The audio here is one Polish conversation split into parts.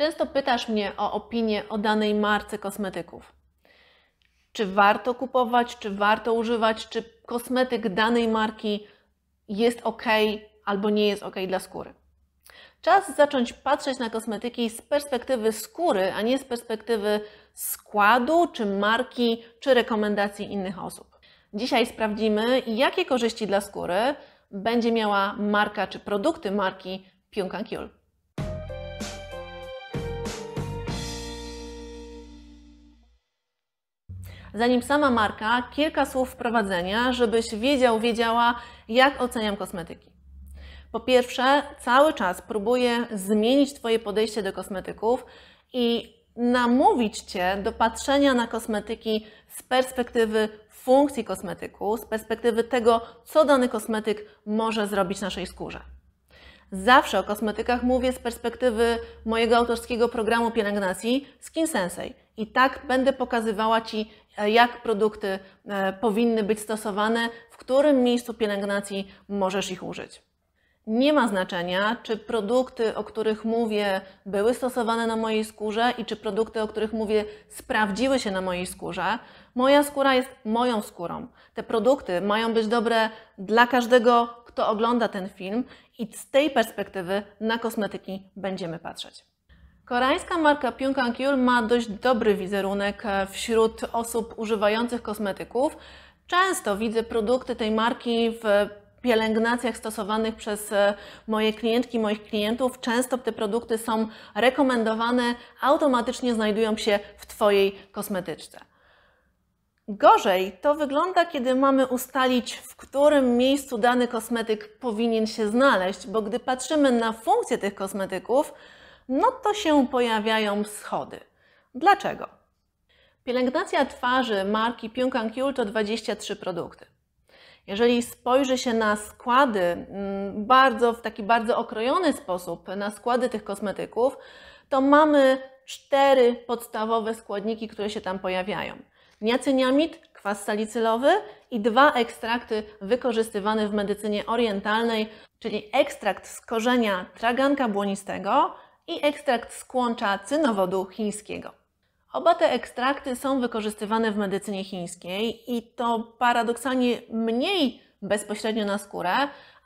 Często pytasz mnie o opinię o danej marce kosmetyków. Czy warto kupować, czy warto używać, czy kosmetyk danej marki jest ok albo nie jest ok dla skóry. Czas zacząć patrzeć na kosmetyki z perspektywy skóry, a nie z perspektywy składu, czy marki, czy rekomendacji innych osób. Dzisiaj sprawdzimy, jakie korzyści dla skóry będzie miała marka czy produkty marki Pyongyang Yul. zanim sama marka, kilka słów wprowadzenia, żebyś wiedział, wiedziała, jak oceniam kosmetyki. Po pierwsze, cały czas próbuję zmienić Twoje podejście do kosmetyków i namówić Cię do patrzenia na kosmetyki z perspektywy funkcji kosmetyku, z perspektywy tego, co dany kosmetyk może zrobić naszej skórze. Zawsze o kosmetykach mówię z perspektywy mojego autorskiego programu pielęgnacji Skin Sensei i tak będę pokazywała Ci E, jak produkty e, powinny być stosowane, w którym miejscu pielęgnacji możesz ich użyć. Nie ma znaczenia, czy produkty, o których mówię, były stosowane na mojej skórze i czy produkty, o których mówię, sprawdziły się na mojej skórze. Moja skóra jest moją skórą. Te produkty mają być dobre dla każdego, kto ogląda ten film i z tej perspektywy na kosmetyki będziemy patrzeć. Koreańska marka Pyongyang Yul ma dość dobry wizerunek e, wśród osób używających kosmetyków. Często widzę produkty tej marki w pielęgnacjach stosowanych przez e, moje klientki, moich klientów. Często te produkty są rekomendowane, automatycznie znajdują się w Twojej kosmetyczce. Gorzej to wygląda, kiedy mamy ustalić, w którym miejscu dany kosmetyk powinien się znaleźć, bo gdy patrzymy na funkcję tych kosmetyków, no to się pojawiają schody. Dlaczego? Pielęgnacja twarzy marki Pyongyang Cure to 23 produkty. Jeżeli spojrzy się na składy mm, bardzo, w taki bardzo okrojony sposób, na składy tych kosmetyków, to mamy cztery podstawowe składniki, które się tam pojawiają. Niacyniamid, kwas salicylowy i dwa ekstrakty wykorzystywane w medycynie orientalnej, czyli ekstrakt z korzenia traganka błonistego i ekstrakt skłącza cynowodu chińskiego. Oba te ekstrakty są wykorzystywane w medycynie chińskiej i to paradoksalnie mniej bezpośrednio na skórę,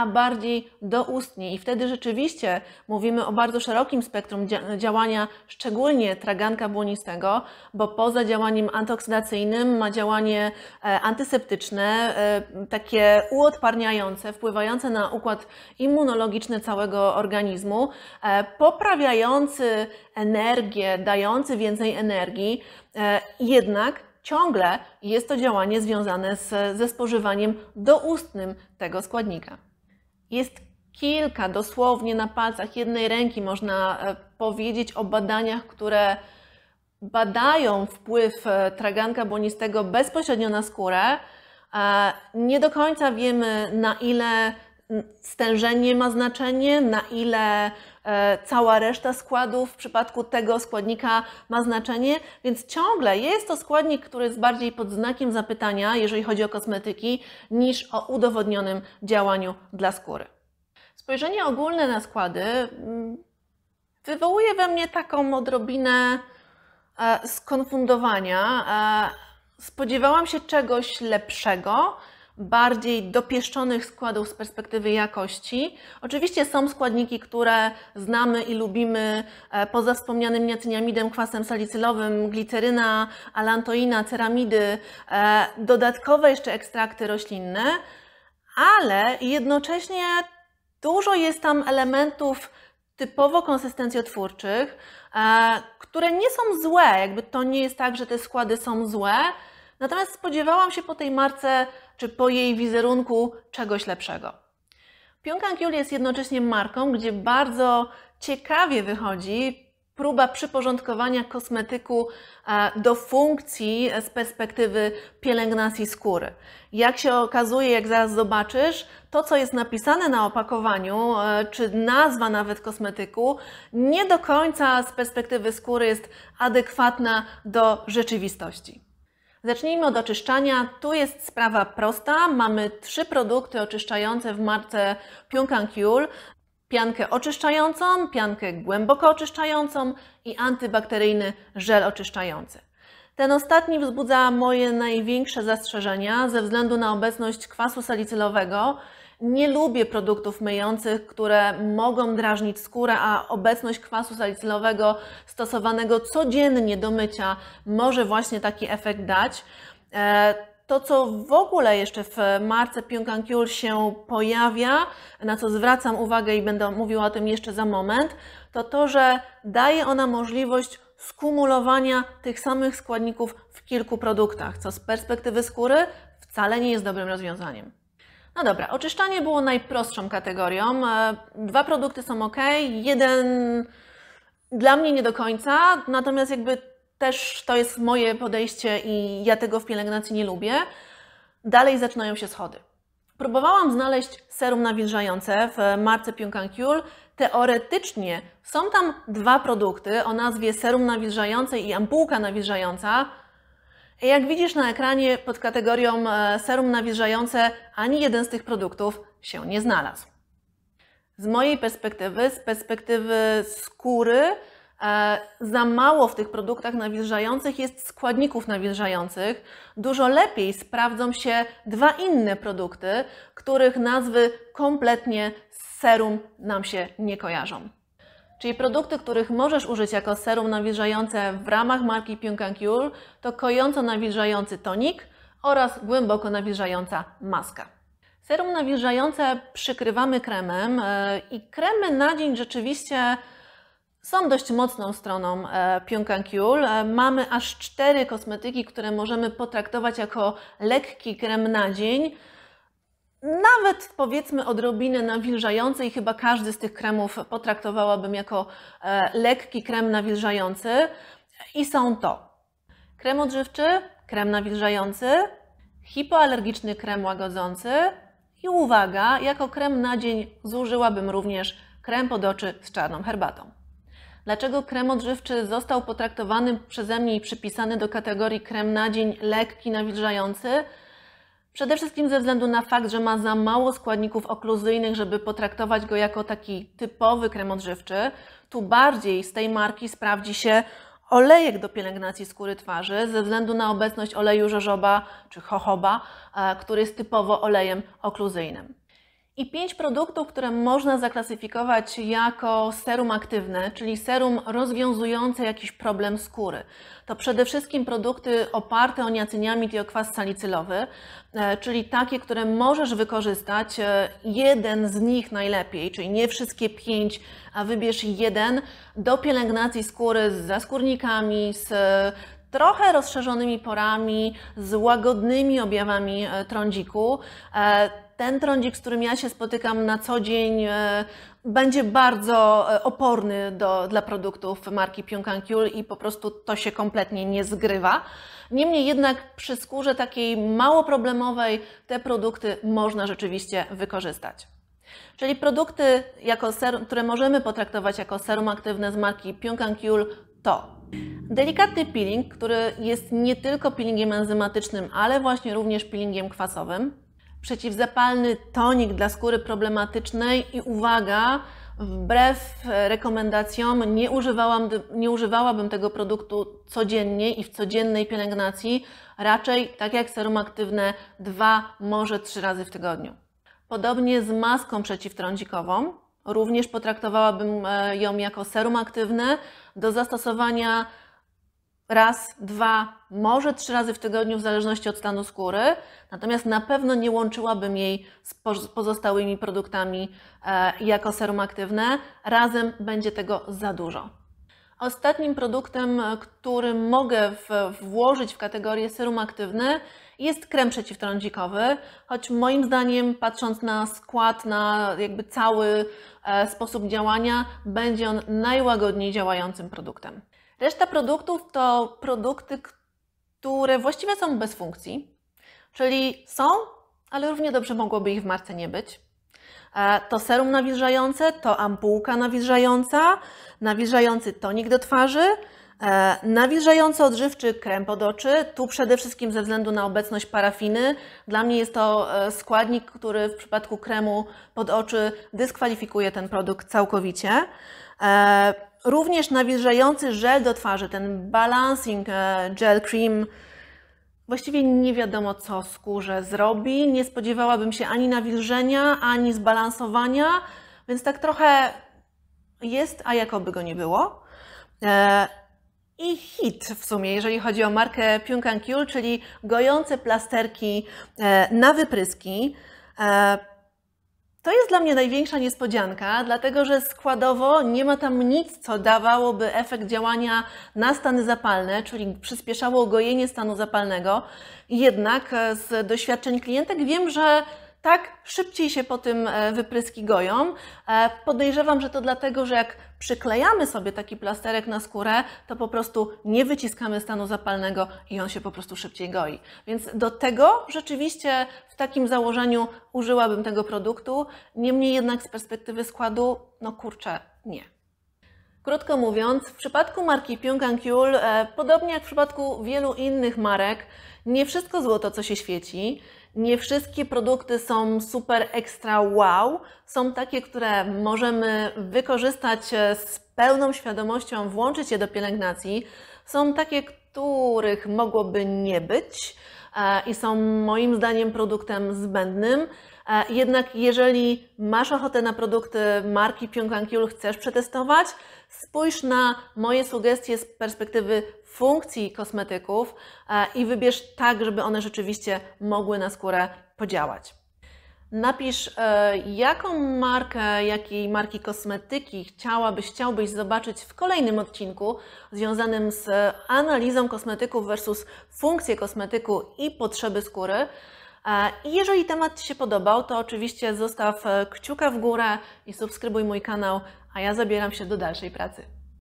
a bardziej doustnie. I wtedy rzeczywiście mówimy o bardzo szerokim spektrum działania, szczególnie traganka błonistego, bo poza działaniem antyoksydacyjnym ma działanie e, antyseptyczne, e, takie uodparniające, wpływające na układ immunologiczny całego organizmu, e, poprawiający energię, dający więcej energii, jednak ciągle jest to działanie związane z, ze spożywaniem doustnym tego składnika. Jest kilka, dosłownie na palcach jednej ręki można e, powiedzieć o badaniach, które badają wpływ e, traganka błonistego bezpośrednio na skórę. E, nie do końca wiemy, na ile stężenie ma znaczenie, na ile e, cała reszta składów w przypadku tego składnika ma znaczenie, więc ciągle jest to składnik, który jest bardziej pod znakiem zapytania, jeżeli chodzi o kosmetyki, niż o udowodnionym działaniu dla skóry. Spojrzenie ogólne na składy mm, wywołuje we mnie taką odrobinę e, skonfundowania. E, spodziewałam się czegoś lepszego, bardziej dopieszczonych składów z perspektywy jakości. Oczywiście są składniki, które znamy i lubimy, e, poza wspomnianym niacyniamidem, kwasem salicylowym, gliceryna, alantoina, ceramidy, e, dodatkowe jeszcze ekstrakty roślinne, ale jednocześnie dużo jest tam elementów typowo konsystencjotwórczych, e, które nie są złe, jakby to nie jest tak, że te składy są złe, natomiast spodziewałam się po tej marce czy po jej wizerunku czegoś lepszego. Pyeongkang Yul jest jednocześnie marką, gdzie bardzo ciekawie wychodzi próba przyporządkowania kosmetyku e, do funkcji e, z perspektywy pielęgnacji skóry. Jak się okazuje, jak zaraz zobaczysz, to co jest napisane na opakowaniu, e, czy nazwa nawet kosmetyku, nie do końca z perspektywy skóry jest adekwatna do rzeczywistości. Zacznijmy od oczyszczania. Tu jest sprawa prosta. Mamy trzy produkty oczyszczające w marce Pyongyang Yul. Piankę oczyszczającą, piankę głęboko oczyszczającą i antybakteryjny żel oczyszczający. Ten ostatni wzbudza moje największe zastrzeżenia ze względu na obecność kwasu salicylowego, nie lubię produktów myjących, które mogą drażnić skórę, a obecność kwasu salicylowego stosowanego codziennie do mycia może właśnie taki efekt dać. E, to, co w ogóle jeszcze w marce Pyeongkang się pojawia, na co zwracam uwagę i będę mówiła o tym jeszcze za moment, to to, że daje ona możliwość skumulowania tych samych składników w kilku produktach, co z perspektywy skóry wcale nie jest dobrym rozwiązaniem. No dobra, oczyszczanie było najprostszą kategorią. E, dwa produkty są ok, jeden dla mnie nie do końca, natomiast jakby też to jest moje podejście i ja tego w pielęgnacji nie lubię. Dalej zaczynają się schody. Próbowałam znaleźć serum nawilżające w marce Pionkancule. Teoretycznie są tam dwa produkty o nazwie serum nawilżające i ampułka nawilżająca. Jak widzisz na ekranie pod kategorią e, serum nawilżające, ani jeden z tych produktów się nie znalazł. Z mojej perspektywy, z perspektywy skóry, e, za mało w tych produktach nawilżających jest składników nawilżających. Dużo lepiej sprawdzą się dwa inne produkty, których nazwy kompletnie z serum nam się nie kojarzą. Czyli produkty, których możesz użyć jako serum nawilżające w ramach marki Pionkancure to kojąco nawilżający tonik oraz głęboko nawilżająca maska. Serum nawilżające przykrywamy kremem e, i kremy na dzień rzeczywiście są dość mocną stroną e, Pionkancure. E, mamy aż cztery kosmetyki, które możemy potraktować jako lekki krem na dzień nawet powiedzmy odrobinę nawilżający i chyba każdy z tych kremów potraktowałabym jako e, lekki krem nawilżający i są to krem odżywczy, krem nawilżający, hipoalergiczny krem łagodzący i uwaga, jako krem na dzień zużyłabym również krem pod oczy z czarną herbatą. Dlaczego krem odżywczy został potraktowany przeze mnie i przypisany do kategorii krem na dzień lekki nawilżający? Przede wszystkim ze względu na fakt, że ma za mało składników okluzyjnych, żeby potraktować go jako taki typowy krem odżywczy. Tu bardziej z tej marki sprawdzi się olejek do pielęgnacji skóry twarzy ze względu na obecność oleju żożoba czy chochoba, e, który jest typowo olejem okluzyjnym. I pięć produktów, które można zaklasyfikować jako serum aktywne, czyli serum rozwiązujące jakiś problem skóry. To przede wszystkim produkty oparte o niacyniamid i o kwas salicylowy, e, czyli takie, które możesz wykorzystać. E, jeden z nich najlepiej, czyli nie wszystkie pięć, a wybierz jeden do pielęgnacji skóry z zaskórnikami, z e, trochę rozszerzonymi porami, z łagodnymi objawami trądziku ten trądzik, z którym ja się spotykam na co dzień, e, będzie bardzo e, oporny do, dla produktów marki Pyeongkang-Yul i po prostu to się kompletnie nie zgrywa. Niemniej jednak przy skórze takiej mało problemowej te produkty można rzeczywiście wykorzystać. Czyli produkty, jako serum, które możemy potraktować jako serum aktywne z marki Pyeongkang-Yul to delikatny peeling, który jest nie tylko peelingiem enzymatycznym, ale właśnie również peelingiem kwasowym, przeciwzapalny tonik dla skóry problematycznej i uwaga, wbrew rekomendacjom nie, używałam, nie używałabym tego produktu codziennie i w codziennej pielęgnacji, raczej tak jak serum aktywne dwa, może trzy razy w tygodniu. Podobnie z maską przeciwtrądzikową, również potraktowałabym e, ją jako serum aktywne do zastosowania raz, dwa, może trzy razy w tygodniu, w zależności od stanu skóry, natomiast na pewno nie łączyłabym jej z pozostałymi produktami e, jako serum aktywne. Razem będzie tego za dużo. Ostatnim produktem, e, który mogę włożyć w kategorię serum aktywny, jest krem przeciwtrądzikowy, choć moim zdaniem, patrząc na skład, na jakby cały e, sposób działania, będzie on najłagodniej działającym produktem. Reszta produktów to produkty, które właściwie są bez funkcji, czyli są, ale równie dobrze mogłoby ich w marce nie być. E, to serum nawilżające, to ampułka nawilżająca, nawilżający tonik do twarzy, e, nawilżający odżywczy krem pod oczy. Tu przede wszystkim ze względu na obecność parafiny. Dla mnie jest to e, składnik, który w przypadku kremu pod oczy dyskwalifikuje ten produkt całkowicie. Również nawilżający żel do twarzy, ten balancing e, gel cream, właściwie nie wiadomo co skórze zrobi. Nie spodziewałabym się ani nawilżenia, ani zbalansowania, więc tak trochę jest, a jakoby go nie było. E, I hit w sumie, jeżeli chodzi o markę Pyunk Cure, czyli gojące plasterki e, na wypryski. To jest dla mnie największa niespodzianka, dlatego że składowo nie ma tam nic, co dawałoby efekt działania na stany zapalne, czyli przyspieszało gojenie stanu zapalnego. Jednak e, z doświadczeń klientek wiem, że tak szybciej się po tym e, wypryski goją. E, podejrzewam, że to dlatego, że jak przyklejamy sobie taki plasterek na skórę, to po prostu nie wyciskamy stanu zapalnego i on się po prostu szybciej goi. Więc do tego rzeczywiście w takim założeniu użyłabym tego produktu. Niemniej jednak z perspektywy składu, no kurczę, nie. Krótko mówiąc, w przypadku marki Pyongyang e, podobnie jak w przypadku wielu innych marek, nie wszystko złoto, co się świeci. Nie wszystkie produkty są super ekstra wow. Są takie, które możemy wykorzystać e, z pełną świadomością, włączyć je do pielęgnacji. Są takie, których mogłoby nie być e, i są moim zdaniem produktem zbędnym. E, jednak jeżeli masz ochotę na produkty marki Pyeongkang Yul, chcesz przetestować, spójrz na moje sugestie z perspektywy funkcji kosmetyków e, i wybierz tak, żeby one rzeczywiście mogły na skórę podziałać. Napisz, e, jaką markę, jakiej marki kosmetyki chciałabyś, chciałbyś zobaczyć w kolejnym odcinku związanym z analizą kosmetyków versus funkcję kosmetyku i potrzeby skóry. E, I jeżeli temat Ci się podobał, to oczywiście zostaw kciuka w górę i subskrybuj mój kanał, a ja zabieram się do dalszej pracy.